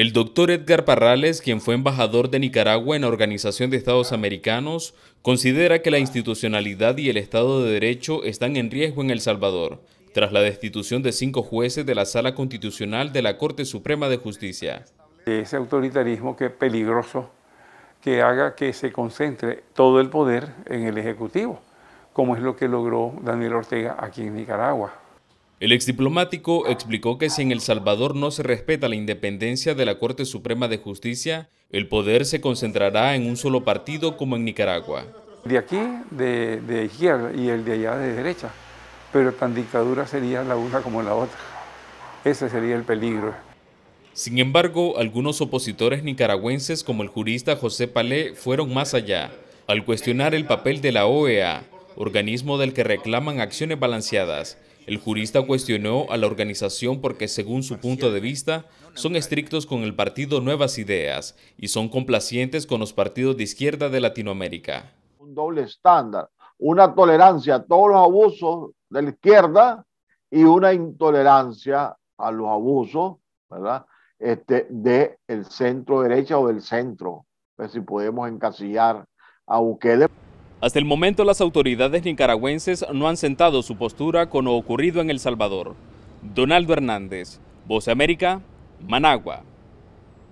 El doctor Edgar Parrales, quien fue embajador de Nicaragua en la Organización de Estados Americanos, considera que la institucionalidad y el Estado de Derecho están en riesgo en El Salvador, tras la destitución de cinco jueces de la Sala Constitucional de la Corte Suprema de Justicia. Ese autoritarismo que es peligroso, que haga que se concentre todo el poder en el Ejecutivo, como es lo que logró Daniel Ortega aquí en Nicaragua. El exdiplomático explicó que si en El Salvador no se respeta la independencia de la Corte Suprema de Justicia, el poder se concentrará en un solo partido como en Nicaragua. De aquí, de, de izquierda, y el de allá de derecha. Pero tan dictadura sería la una como la otra. Ese sería el peligro. Sin embargo, algunos opositores nicaragüenses, como el jurista José Palé, fueron más allá, al cuestionar el papel de la OEA, organismo del que reclaman acciones balanceadas, el jurista cuestionó a la organización porque, según su punto de vista, son estrictos con el partido Nuevas Ideas y son complacientes con los partidos de izquierda de Latinoamérica. Un doble estándar, una tolerancia a todos los abusos de la izquierda y una intolerancia a los abusos, ¿verdad? Este, del centro derecha o del centro, pues si podemos encasillar a Bukele. Hasta el momento las autoridades nicaragüenses no han sentado su postura con lo ocurrido en El Salvador. Donaldo Hernández, Voz América, Managua.